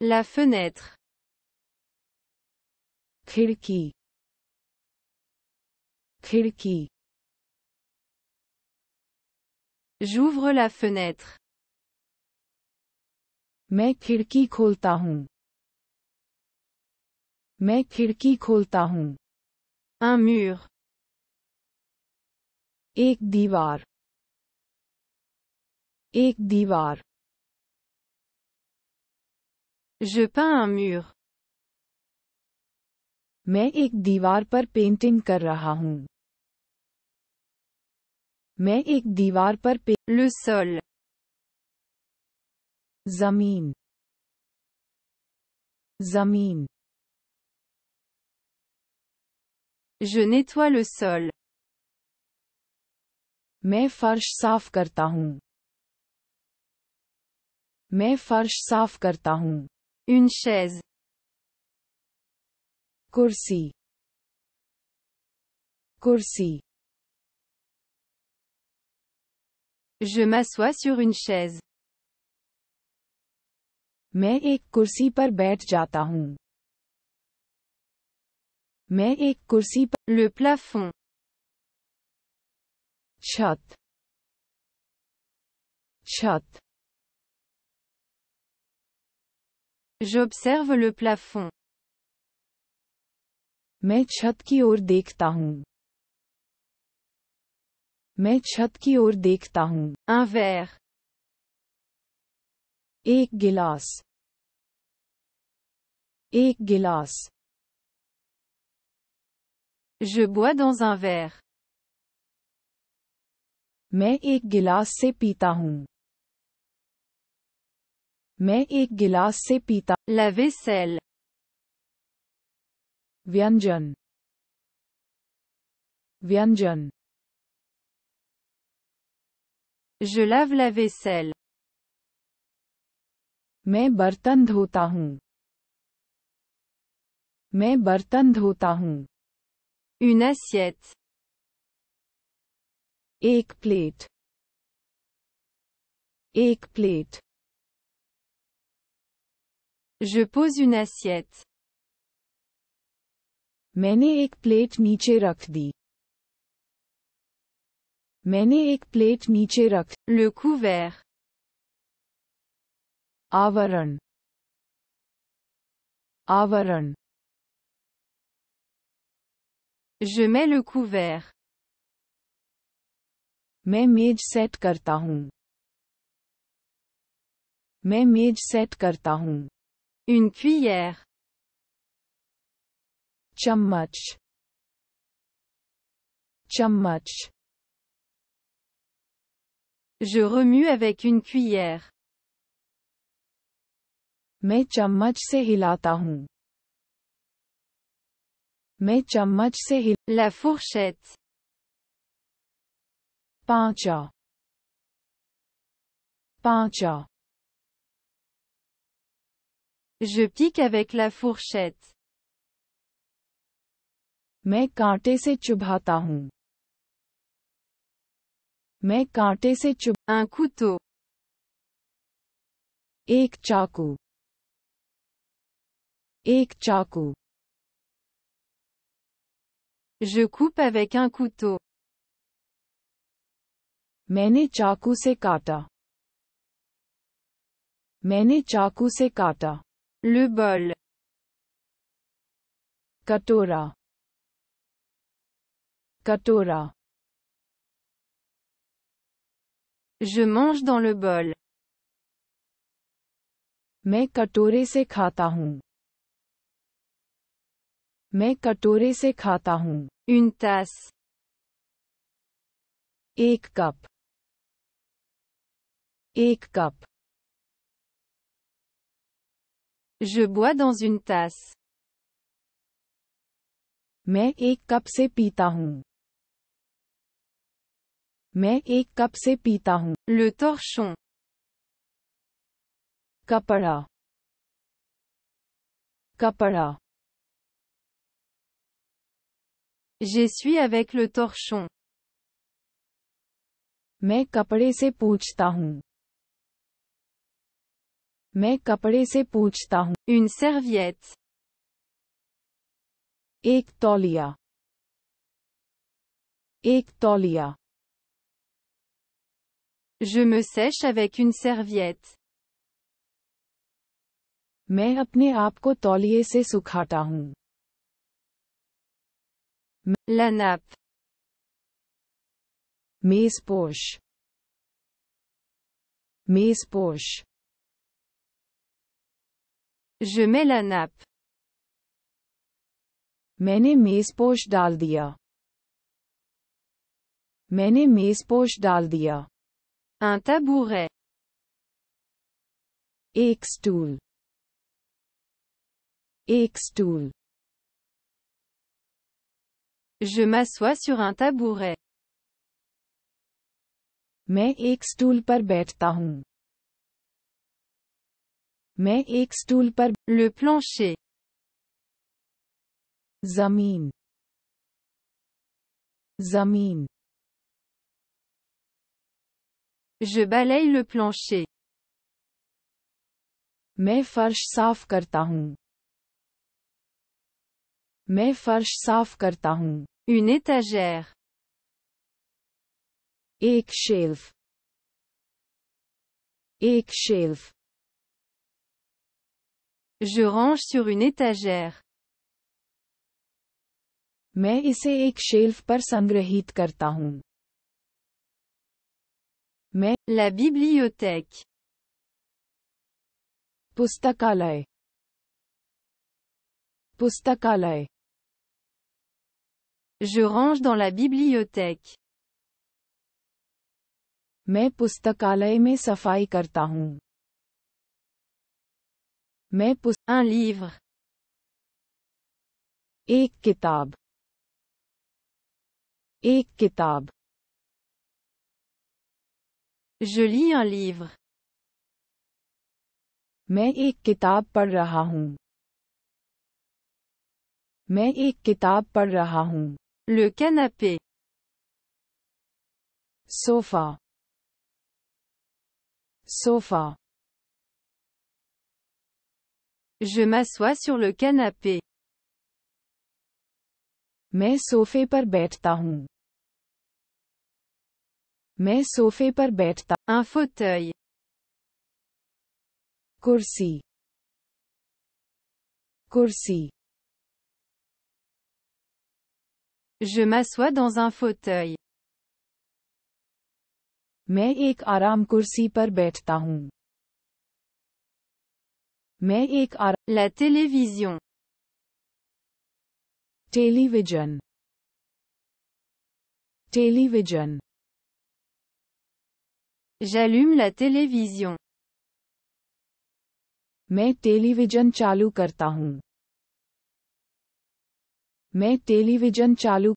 La fenêtre. Khirki. Khirki. J'ouvre la fenêtre. मैं खिड़की kholta हूँ Un mur. Ek divar Ek Je peins un mur. मैं एक दीवार पर पेंटिंग कर रहा हूँ मैं एक दीवार पर पे... लुसल जमीन जमीन Je nettoie le sol. मैं फर्श साफ करता हूँ मैं फर्श साफ करता हूँ Une chaise. Kursi. Kursi. Je m'assois sur une chaise. Mais ek par bête jata Mais ek par le plafond. Chat. Chat. J'observe le plafond. मैं छत की ओर देखता हूँ मैं छत की ओर देखता हूँ Un verre. एक गिलास एक गिलास Je bois dans un verre. मैं एक गिलास से पीता हूँ मैं एक गिलास से पीता La vaisselle. व्यंजन व्यंजन Je lave la vaisselle. मैं बर्तन धोता हूँ मैं बर्तन धोता हूँ Une assiette. एक प्लेट एक plate Je pose une assiette. मैंने एक प्लेट नीचे रख दी मैंने Le couvert. आवरण आवरण Je mets le couvert. मैं मेज सेट करता मैं une cuillère. Chummuch. match Je remue avec une cuillère. Mais chummuch se hilata hun. Mais chum-match se La fourchette. Pancha. Pancha. Je pique avec la fourchette. Main corte se chubata hu. Main corte se couteau. Un couteau. Un couteau. Je coupe avec un couteau. Maine chaku se kata. Maine chaku se kata. Le bol. Katora. Katora. Je mange dans le bol. mais katore se khata Une tasse. Ek cup. Je bois dans une tasse. Mais et cup se Mais Le torchon. Capara. Je J'essuie avec le torchon. Mais kapare se मैं कपड़े से पूछता हूँ Une serviette. एक तौलिया एक तौलिया Je me sèche avec une serviette. मैं अपने आप को तौलिए से सुखाता हूँ La nappe. मेजपोश मेजपोश Je mets la nappe. mes poches nappe. mes mes poches d'aldia Un tabouret. EX stool. Je m'assois sur un tabouret. Mais extoul par par le plancher. Zamine. Zamine. Je balaye le plancher. Mais farsh saaf karta hun. Mais farsh saaf Une étagère. Un shelf. Un shelf. Je range sur une étagère. Mais, c'est un chèlf par Sandrehit Kartahoun. Mais, la bibliothèque. Poustakalai. Poustakalai. Je range dans la bibliothèque. Mais, Poustakalai, mais ça mais pour un livre. Ek kitab. kitab. Je lis un livre. Mais ek kitab par le hun. Mais ek kitab par le hun. Le canapé. Sofa. Sofa. Je m'assois sur le canapé. Mais sauf par bête Mais par bête Un fauteuil. Coursi. Coursi. Je m'assois dans un fauteuil. Mais ek aram coursi par bête मैं एक आर ले television television television जलूम ले टेलीविजन मैं टेलीविजन चालू करता हूँ मैं टेलीविजन चालू